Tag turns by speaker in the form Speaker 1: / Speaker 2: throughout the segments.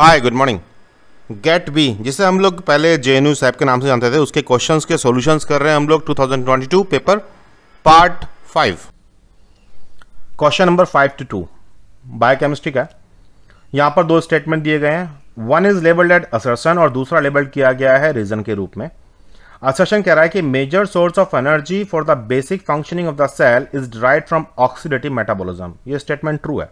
Speaker 1: हाय good morning गेट बी जिसे हम लोग पहले जे एन साहब के नाम से जानते थे उसके क्वेश्चंस के सॉल्यूशंस कर रहे हैं हम लोग 2022 paper part five question number five two two biochemistry का यहां पर दो स्टेटमेंट दिए गए हैं one is labelled at assertion और दूसरा लेबल किया गया है रीजन के रूप में असर्सन कह रहा है कि major source of energy for the basic functioning of the cell is derived from oxidative metabolism ये स्टेटमेंट ट्रू है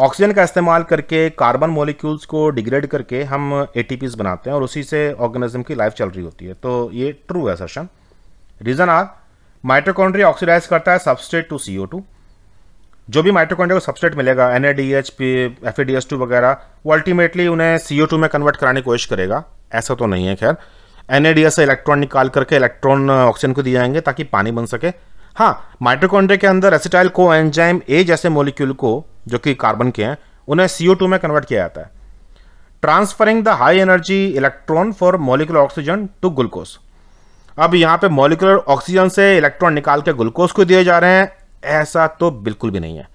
Speaker 1: ऑक्सीजन का इस्तेमाल करके कार्बन मॉलिक्यूल्स को डिग्रेड करके हम ए बनाते हैं और उसी से ऑर्गेनिज्म की लाइफ चल रही होती है तो ये ट्रू है सशन रीज़न आर माइट्रोकॉन्ड्री ऑक्सीडाइज करता है सबस्टेट टू सी जो भी माइट्रोकॉन्ड्री को सबस्टेट मिलेगा एन एफ ए वगैरह वो अल्टीमेटली उन्हें सी में कन्वर्ट कराने की कोशिश करेगा ऐसा तो नहीं है खैर एन से इलेक्ट्रॉन निकाल करके इलेक्ट्रॉन ऑक्सीजन uh, को दिए जाएंगे ताकि पानी बन सके हाँ माइट्रोकॉन्ड्रिया के अंदर एसिटाइल को एंजाइम ए जैसे मोलिक्यूल को जो कि कार्बन के हैं उन्हें CO2 में कन्वर्ट किया जाता है transferring the high energy electron for molecular oxygen to glucose अब यहाँ पे मोलिकुलर ऑक्सीजन से इलेक्ट्रॉन निकाल के ग्लूकोज को दिए जा रहे हैं ऐसा तो बिल्कुल भी नहीं है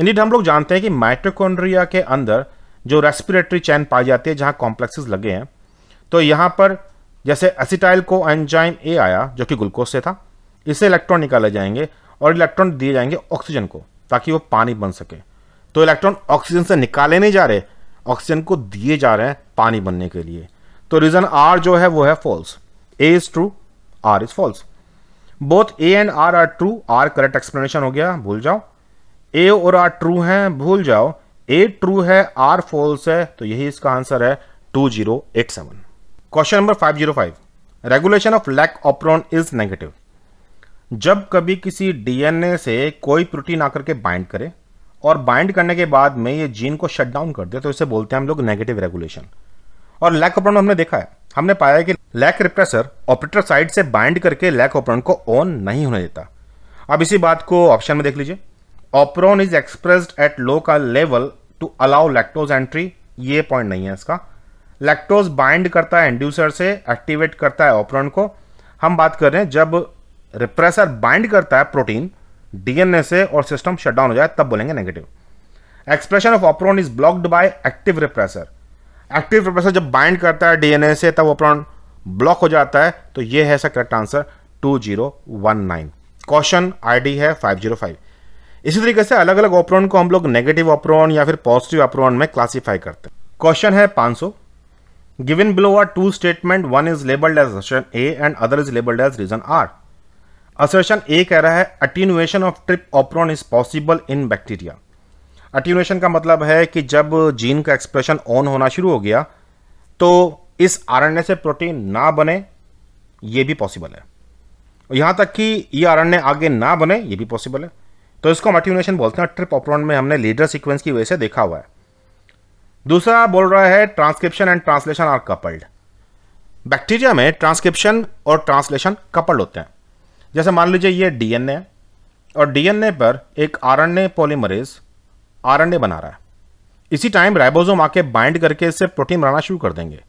Speaker 1: इंडीड हम लोग जानते हैं कि माइट्रोकोन्ड्रिया के अंदर जो रेस्पिरेटरी चैन पाई जाती है जहाँ कॉम्प्लेक्सेस लगे हैं तो यहाँ पर जैसे एसिटाइल को एंजाइम ए आया जो कि ग्लूकोज से था इससे इलेक्ट्रॉन निकाले जाएंगे और इलेक्ट्रॉन दिए जाएंगे ऑक्सीजन को ताकि वो पानी बन सके तो इलेक्ट्रॉन ऑक्सीजन से निकाले नहीं जा रहे ऑक्सीजन को दिए जा रहे हैं पानी बनने के लिए तो रीजन आर जो है वो है false A is true R is false both A and R are true R correct explanation हो गया भूल जाओ ए और आर ट्रू है भूल जाओ ए ट्रू है आर फॉल्स है तो यही इसका आंसर है two zero eight seven question number five zero five regulation of lac operon is negative जब कभी किसी डीएनए से कोई प्रोटीन आकर के बाइंड करे और बाइंड करने के बाद में ये जीन को शट डाउन कर दिया तो इसे बोलते हैं हम लोग नेगेटिव रेगुलेशन और लैक ओपरन हमने देखा है हमने पाया कि लैक रिप्रेसर ऑपरेटर साइड से बाइंड करके लैक ओपरन को ऑन नहीं होने देता अब इसी बात को ऑप्शन में देख लीजिए operon is expressed at low का level to allow lactose entry ये पॉइंट नहीं है इसका लैक्टोज बाइंड करता है इंड्यूसर से एक्टिवेट करता है ऑपरॉन को हम बात कर रहे हैं जब रिप्रेसर बाइंड करता है प्रोटीन डीएनए से और सिस्टम शटडाउन हो जाए तब बोलेंगे negative expression of operon is blocked by active repressor active repressor जब बाइंड करता है डीएनए से तब ऑपरॉन ब्लॉक हो जाता है तो ये है इसका करेक्ट आंसर 2019 क्वेश्चन आईडी है 505 इसी तरीके से अलग अलग ऑपरॉन को हम लोग नेगेटिव ऑपरॉन या फिर पॉजिटिव ऑपरॉन में क्लासीफाई करते हैं क्वेश्चन है 500 given below are two statement one is labelled as reason A and other is labelled as reason R assertion A कह रहा है attenuation of trp operon is possible in bacteria attenuation का मतलब है कि जब जीन का एक्सप्रेशन ऑन होना शुरू हो गया तो इस आरण्य से प्रोटीन ना बने ये भी पॉसिबल है यहां तक कि ये आरण्य आगे ना बने ये भी पॉसिबल है तो इसको हम अटीनुएशन बोलते हैं ट्रिप ऑपरॉन में हमने लीडर सिक्वेंस की वजह से देखा हुआ है दूसरा बोल रहा है transcription and translation are coupled bacteria में ट्रांसक्रिप्शन और ट्रांसलेशन कपल्ड होते हैं जैसे मान लीजिए ये डीएनए है और डीएनए पर एक आरण्य पॉलीमरेज आरण्य बना रहा है इसी टाइम राइबोसोम आके बाइंड करके इससे प्रोटीन बनाना शुरू कर देंगे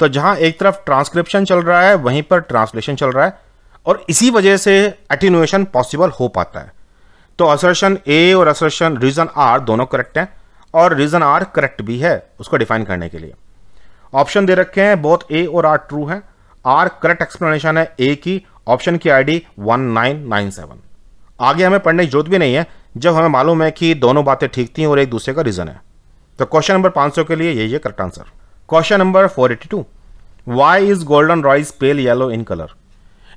Speaker 1: तो जहां एक तरफ ट्रांसक्रिप्शन चल रहा है वहीं पर ट्रांसलेशन चल रहा है और इसी वजह से एटीनुएशन पॉसिबल हो पाता है तो असर्शन ए और असर्शन रीजन आर दोनों करेक्ट हैं और रीजन आर करेक्ट भी है उसको डिफाइन करने के लिए ऑप्शन दे रखे हैं बोथ ए और आर ट्रू है आर करेक्ट एक्सप्लेनेशन है ए की ऑप्शन की आईडी 1997 आगे हमें पढ़ने की जरूरत भी नहीं है जब हमें मालूम है कि दोनों बातें ठीक थी और एक दूसरे का रीज़न है तो क्वेश्चन नंबर 500 के लिए यही है correct answer question number 482 why is golden rice pale yellow in colour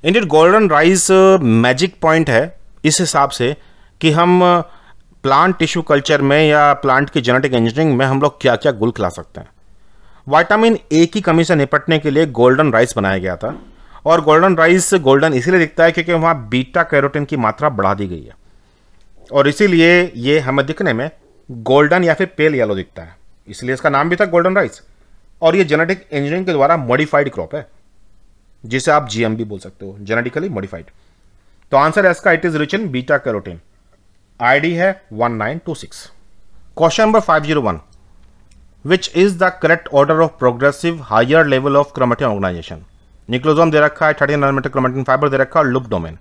Speaker 1: indeed golden rice magic point है इस हिसाब से कि हम प्लांट टिश्यू कल्चर में या प्लांट की जेनेटिक इंजीनियरिंग में हम लोग क्या क्या गुल खिला सकते हैं वाइटामिन ए की कमी से निपटने के लिए गोल्डन राइस बनाया गया था और गोल्डन राइस गोल्डन इसीलिए दिखता है क्योंकि वहाँ बीटा कैरोटिन की मात्रा बढ़ा दी गई है और इसीलिए ये हमें दिखने में गोल्डन या फिर पेल येलो दिखता है इसलिए इसका नाम भी था गोल्डन राइस और ये जेनेटिक इंजीनियरिंग के द्वारा मॉडिफाइड क्रॉप है जिसे आप जीएम बोल सकते हो जेनेटिकली मॉडिफाइड तो आंसर है इसका it is rich in beta carotene ID है 1926 question number 501 which is the correct order of progressive higher level of chromatin organisation nucleosome दे रखा है थर्टी एनमेटिक क्रोमेटिन फाइबर दे रखा है और लुप डोमेन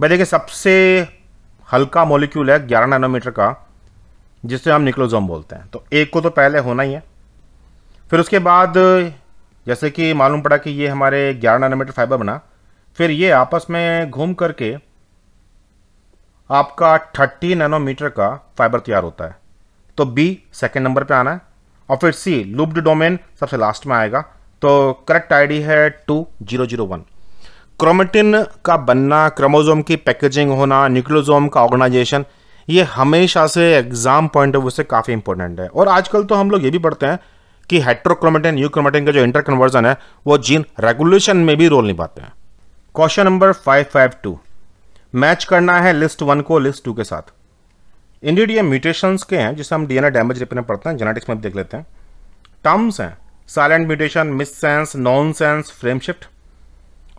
Speaker 1: भाई देखिए सबसे हल्का मोलिक्यूल है ग्यारह नैनोमीटर का जिसे हम निक्लोजोम बोलते हैं तो एक को तो पहले होना ही है फिर उसके बाद जैसे कि मालूम पड़ा कि ये हमारे ग्यारह नैनोमीटर फाइबर बना फिर ये आपस में घूम करके आपका थर्टी नैनोमीटर का फाइबर तैयार होता है तो बी सेकेंड नंबर पर आना है और फिर सी लुब्ड डोमेन सबसे लास्ट में आएगा तो करेक्ट आईडी है two zero zero one chromatin का बनना क्रोमोजोम की पैकेजिंग होना न्यूक्लोजोम का ऑर्गेनाइजेशन ये हमेशा से एग्जाम पॉइंट ऑफ व्यू से काफ़ी इंपॉर्टेंट है और आजकल तो हम लोग ये भी पढ़ते हैं कि हेट्रोक्रोमेटिन यूक्रोमेटिन का जो इंटर कन्वर्जन है वो जीन रेगुलेशन में भी रोल निभाते हैं question number five five two match करना है लिस्ट वन को लिस्ट टू के साथ इंडीड ये म्यूटेशंस के हैं जिसे हम डीएनए डैमेज रिपेयर पढ़ते हैं जेनेटिक्स में देख लेते हैं टर्म्स हैं silent mutation missense nonsense frameshift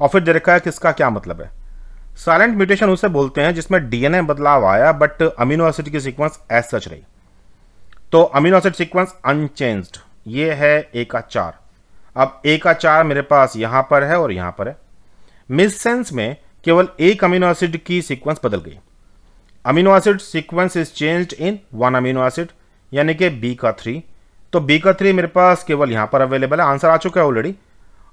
Speaker 1: और फिर दे रखा है कि इसका क्या मतलब है साइलेंट म्यूटेशन उसे बोलते हैं जिसमें डीएनए बदलाव आया बट अमीनो एसिड की सीक्वेंस एज सच रही तो अमीनो एसिड सीक्वेंस अनचेंज ये है ए का चार अब ए का चार मेरे पास यहां पर है और यहां पर है मिस सेंस में केवल एक अमीनो एसिड की सीक्वेंस बदल गई amino acid sequence is changed in one amino acid यानी कि बी का थ्री तो बी का थ्री मेरे पास केवल यहां पर अवेलेबल है आंसर आ चुका है ऑलरेडी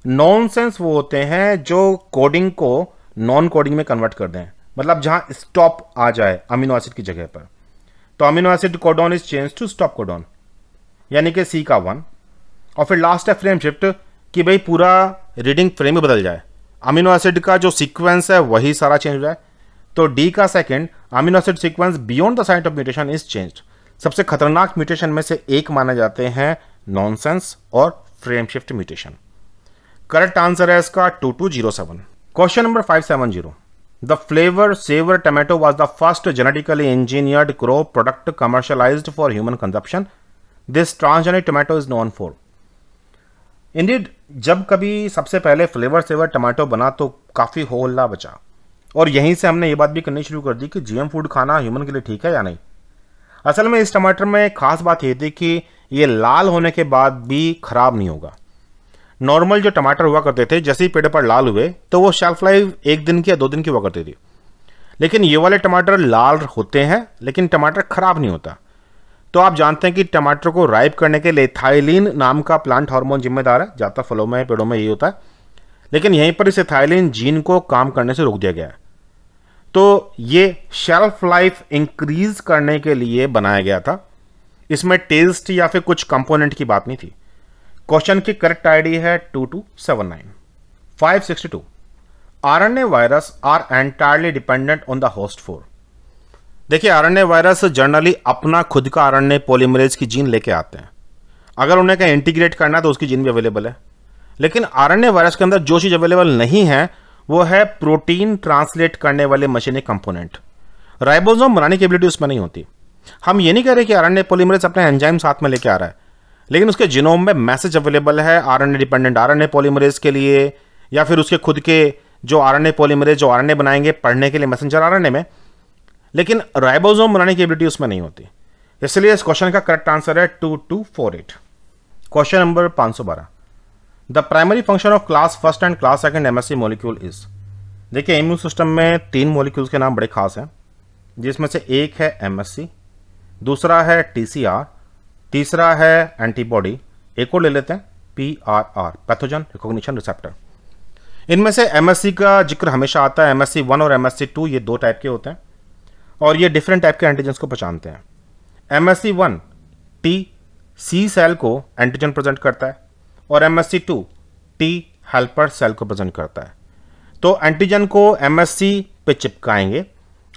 Speaker 1: नॉनसेंस वो होते हैं जो कोडिंग को नॉन कोडिंग में कन्वर्ट कर दें मतलब जहां स्टॉप आ जाए अमीनो एसिड की जगह पर तो amino acid codon is change to stop codon यानी कि सी का वन और फिर लास्ट है फ्रेम शिफ्ट कि भाई पूरा रीडिंग फ्रेम ही बदल जाए अमीनो एसिड का जो सीक्वेंस है वही सारा चेंज हो जाए तो डी का second amino acid sequence beyond the site of mutation is changed सबसे खतरनाक म्यूटेशन में से एक माने जाते हैं नॉनसेंस और frameshift mutation correct answer है इसका two two zero seven question number five seven zero the Flavr Savr tomato was the first genetically engineered crop product commercialise for human consumption this transgenic tomato is known for indeed जब कभी सबसे पहले flavour saver tomato बना तो काफ़ी होल्ला बचा और यहीं से हमने ये बात भी करनी शुरू कर दी कि जीएम फूड खाना ह्यूमन के लिए ठीक है या नहीं असल में इस टमाटर में खास बात ये थी कि ये लाल होने के बाद भी खराब नहीं होगा नॉर्मल जो टमाटर हुआ करते थे जैसे ही पेड़ पर लाल हुए तो वो शेल्फ लाइफ एक दिन की या दो दिन की हुआ करती थी लेकिन ये वाले टमाटर लाल होते हैं लेकिन टमाटर खराब नहीं होता तो आप जानते हैं कि टमाटर को राइप करने के लिए थाइलिन नाम का प्लांट हार्मोन जिम्मेदार है ज़्यादा फलों में पेड़ों में यही होता है लेकिन यहीं पर इस थाइलिन जीन को काम करने से रोक दिया गया है तो ये शेल्फ लाइफ इंक्रीज करने के लिए बनाया गया था इसमें टेस्ट या फिर कुछ कंपोनेंट की बात नहीं थी क्वेश्चन की करेक्ट आईडी है two two seven nine five sixty two R N A virus are entirely dependent on the host for देखिए R N A virus generally अपना खुद का आर एन ए पोलिमरेज की जीन लेके आते हैं अगर उन्हें कहीं इंटीग्रेट करना है तो उसकी जीन भी अवेलेबल है लेकिन आर एन ए वायरस के अंदर जो चीज़ अवेलेबल नहीं है वो है प्रोटीन ट्रांसलेट करने वाले मशीनी कंपोनेंट राइबोसोम बनाने की एबिलिटी उसमें नहीं होती हम ये नहीं कह रहे कि आर पॉलीमरेज अपने एंजाइम साथ में लेके आ रहा है लेकिन उसके जिनोम में मैसेज अवेलेबल है आर डिपेंडेंट आर पॉलीमरेज के लिए या फिर उसके खुद के जो आर पॉलीमरेज जो आर बनाएंगे पढ़ने के लिए मैसेंजर आर में लेकिन राइबोसोम बनाने की एबिलिटी उसमें नहीं होती इसलिए इस क्वेश्चन का करेक्ट आंसर है two two four eight question number पांच सौ बारह the primary function of class first and class second MHC molecule is देखिए इम्यून सिस्टम में तीन मॉलिक्यूल्स के नाम बड़े खास हैं जिसमें से एक है एमएससी दूसरा है आर तीसरा है एंटीबॉडी एक और ले लेते हैं P R R pathogen recognition receptor इनमें से सी का जिक्र हमेशा आता है सी वन और सी टू ये दो टाइप के होते हैं और ये डिफरेंट टाइप के एंटीजन्स को पहचानते हैं C one T C cell को एंटीजन प्रेजेंट करता है और M S C two T helper cell को प्रेजेंट करता है तो एंटीजन को एम एस सी पे चिपकाएंगे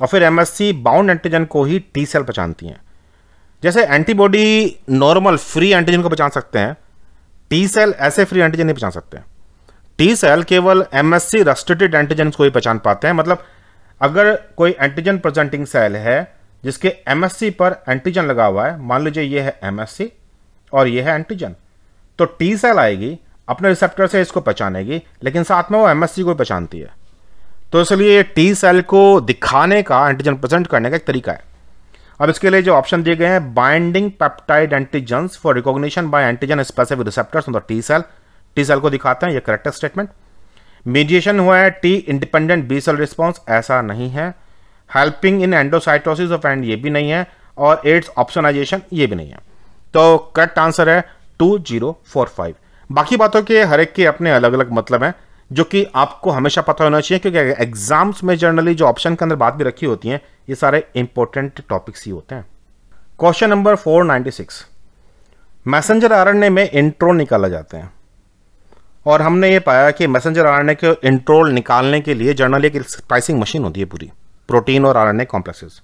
Speaker 1: और फिर M S C bound antigen को ही टी सेल पहचानती हैं जैसे एंटीबॉडी नॉर्मल फ्री एंटीजन को पहचान सकते हैं टी सेल ऐसे फ्री एंटीजन नहीं पहचान सकते टी सेल केवल M S C restricted antigen को ही पहचान पाते हैं मतलब अगर कोई एंटीजन प्रेजेंटिंग सेल है जिसके एम एस सी पर एंटीजन लगा हुआ है मान लीजिए ये है एम एस सी और ये है एंटीजन तो टी सेल आएगी अपने रिसेप्टर से इसको पहचानेगी लेकिन साथ में वो एमएससी को पहचानती है तो इसलिए टी सेल को दिखाने का एंटीजन प्रेजेंट करने का एक तरीका है अब इसके लिए जो ऑप्शन दिए गए हैं binding peptide antigen for recognition by antigen specific receptors on the T cell T cell को दिखाते हैं ये करेक्टर स्टेटमेंट मीडिएशन हुआ है T independent B cell response ऐसा नहीं है helping in endocytosis of and ये भी नहीं है और एड्स ऑप्शनाइजेशन ये भी नहीं है तो करेक्ट आंसर है टू जीरो फोर फाइव बाकी बातों के हर एक के अपने अलग अलग मतलब हैं जो कि आपको हमेशा पता होना चाहिए क्योंकि एग्जाम्स में जनरली जो ऑप्शन के अंदर बात भी रखी होती है ये सारे इंपॉर्टेंट टॉपिक्स ही होते हैं क्वेश्चन नंबर 496 मैसेंजर आरण्य में इंट्रोल निकाला जाते हैं और हमने ये पाया कि मैसेंजर आरण्य के इंट्रोल निकालने के लिए जर्नली एक स्पाइसिंग मशीन होती है पूरी प्रोटीन और आरण्य कॉम्प्लेक्सेस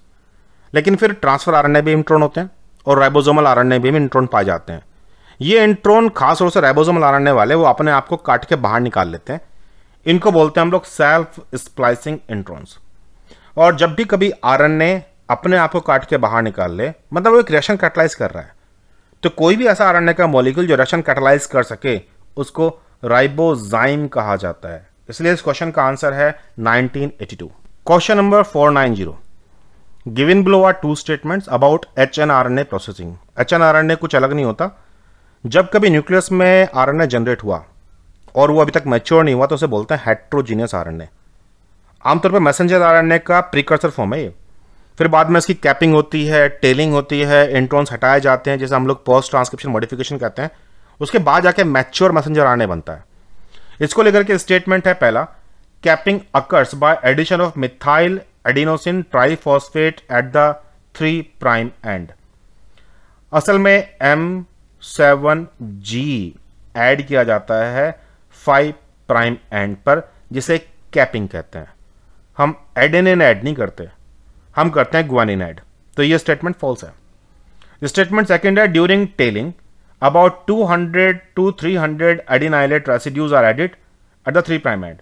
Speaker 1: लेकिन फिर ट्रांसफर आरण्य भी इंट्रोन होते हैं और राइबोजोमल आरण्य भी इंट्रोन पाए जाते हैं ये इंट्रोन खास तौर से राइबोसोम लाने वाले वो अपने आप को काट के बाहर निकाल लेते हैं इनको बोलते हैं हम लोग सेल्फ स्प्लाइसिंग इंट्रोन्स और जब भी कभी आर अपने आप को काट के बाहर निकाल ले मतलब वो एक रेशन कैटलाइज कर रहा है तो कोई भी ऐसा आर का मॉलिक्यूल जो रेशन कैटलाइज कर सके उसको राइबोजाइम कहा जाता है इसलिए इस क्वेश्चन का आंसर है 1982 question number zero given below are two statements about H N R N A processing H N R N A कुछ अलग नहीं होता जब कभी न्यूक्लियस में आर जनरेट हुआ और वो अभी तक मैच्योर नहीं हुआ तो उसे बोलते हैं हेट्रोजीनियस आर आमतौर पर मैसेंजर आर का प्रीकर्सर फॉर्म है ये फिर बाद में इसकी कैपिंग होती है टेलिंग होती है इंट्रॉन्स हटाए जाते हैं जैसे हम लोग पोस्ट ट्रांसक्रिप्शन मॉडिफिकेशन कहते हैं उसके बाद जाके मैच्योर मैसेंजर आरएनए बनता है इसको लेकर के स्टेटमेंट है पहला capping occurs by addition of methyl adenosine triphosphate at the three prime end असल में एम सेवन जी एड किया जाता है फाइव प्राइम एंड पर जिसे कैपिंग कहते हैं हम एन ऐड नहीं करते हम करते हैं इन एड तो ये स्टेटमेंट फॉल्स है स्टेटमेंट सेकेंड है during tailing about two hundred to three hundred आइलेट residues are added at the three prime end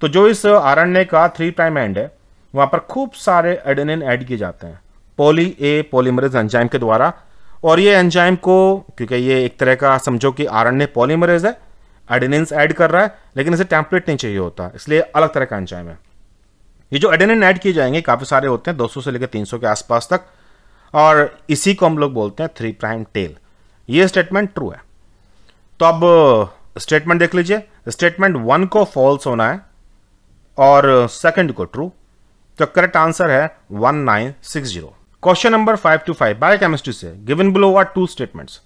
Speaker 1: तो जो इस आरण्य का थ्री प्राइम एंड है वहां पर खूब सारे एडेनिन ऐड किए जाते हैं पोली ए पोलीमरेज एंजाइम के द्वारा और ये एंजाइम को क्योंकि ये एक तरह का समझो कि आर एन ए पॉलीमरेज है एडेनिन्स ऐड कर रहा है लेकिन इसे टेम्पलेट नहीं चाहिए होता इसलिए अलग तरह का एंजाइम है ये जो एडेनिन ऐड किए जाएंगे काफ़ी सारे होते हैं 200 से लेकर 300 के आसपास तक और इसी को हम लोग बोलते हैं थ्री प्राइम टेल ये स्टेटमेंट ट्रू है तो अब स्टेटमेंट देख लीजिए स्टेटमेंट वन को फॉल्स होना है और सेकेंड को ट्रू तो करेक्ट आंसर है one nine six zero question number five two five biochemistry से given below are two statements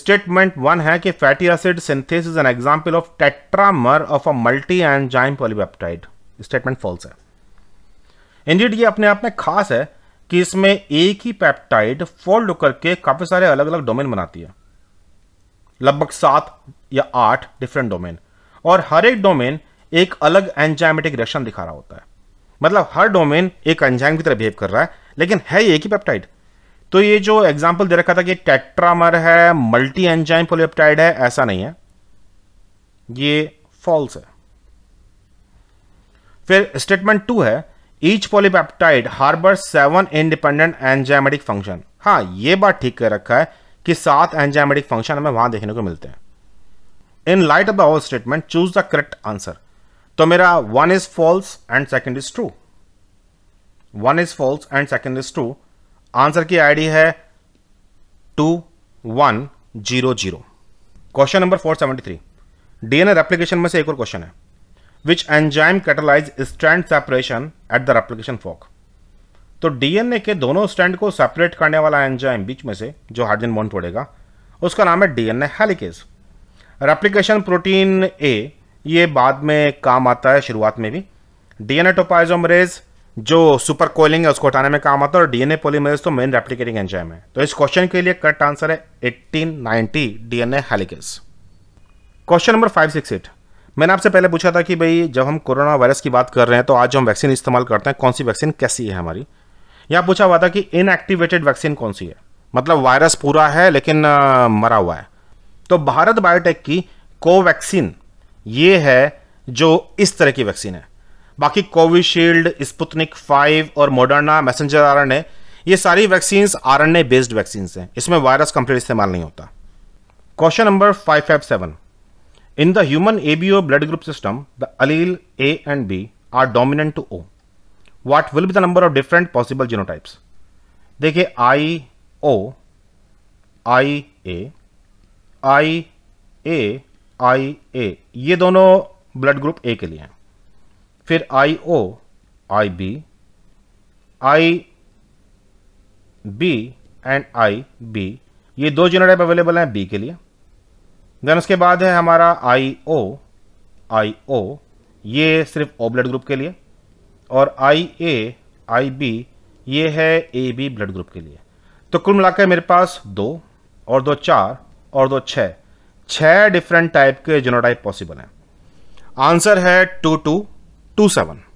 Speaker 1: statement one है कि fatty acid synthase is an example of tetramer of a multi enzyme polypeptide statement false है indeed ये अपने आप में खास है कि इसमें एक ही पैप्टाइड फोल्ड होकर के काफी सारे अलग अलग डोमेन बनाती है लगभग सात या आठ डिफरेंट डोमेन और हर एक डोमेन एक अलग एंजाइमेटिक रिएक्शन दिखा रहा होता है मतलब हर डोमेन एक एंजाइम की तरह बिहेव कर रहा है लेकिन है ये कि पेप्टाइड तो ये जो एग्जाम्पल दे रखा था कि टेट्रामर है मल्टी एंजाइम पोलिपेप्टाइड है ऐसा नहीं है ये फॉल्स है फिर स्टेटमेंट टू है each polypeptide harbour seven independent enzymatic function हाँ ये बात ठीक कर रखा है कि सात एंजाइमेटिक फंक्शन हमें वहां देखने को मिलते हैं in light of the all statement choose the correct answer तो मेरा one is false and second is true one is false and second is true answer की आईडी है two one zero zero question number four seventy three DNA replication में से एक और question है which enzyme catalyse strand separation at the replication fork तो DNA के दोनों स्टैंड को सेपरेट करने वाला एंजाइम बीच में से जो हाइड्रोजन बॉन्ड तोड़ेगा उसका नाम है DNA helicase replication protein A ये बाद में काम आता है शुरुआत में भी डीएनए टोपाइजोमरेज जो सुपर कोलिंग है उसको हटाने में काम आता है और डीएनए पॉलीमरेज तो मेन रेप्लिकेटिंग एंजाइम है तो इस क्वेश्चन के लिए करेक्ट आंसर है 1890 डीएनए हेलिकेस क्वेश्चन नंबर 568 मैंने आपसे पहले पूछा था कि भाई जब हम कोरोना वायरस की बात कर रहे हैं तो आज हम वैक्सीन इस्तेमाल करते हैं कौन सी वैक्सीन कैसी है हमारी यहाँ पूछा हुआ था कि इनएक्टिवेटेड वैक्सीन कौन सी है मतलब वायरस पूरा है लेकिन मरा हुआ है तो भारत बायोटेक की कोवैक्सीन ये है जो इस तरह की वैक्सीन है बाकी कोविशील्ड स्पुतनिक फाइव और Moderna messenger R N A ये सारी vaccines R N A based vaccines हैं इसमें वायरस कंप्लीट इस्तेमाल नहीं होता question number five five seven in the human A B O blood group system the allele A and B are dominant to O what will be the number of different possible genotypes देखिए I O आई ए आई ए आई ए ये दोनों blood group A के लिए हैं फिर I O I B I B and I B ये दो unit available हैं बी के लिए देन उसके बाद है हमारा आई ओ आई ओ ये सिर्फ ओ ब्लड ग्रुप के लिए और आई ए आई बी ये है ए बी ब्लड ग्रुप के लिए तो कुल मिलाकर मेरे पास दो और दो चार और दो छः छः डिफरेंट टाइप के जीनोटाइप पॉसिबल हैं आंसर है टू टू टू सेवन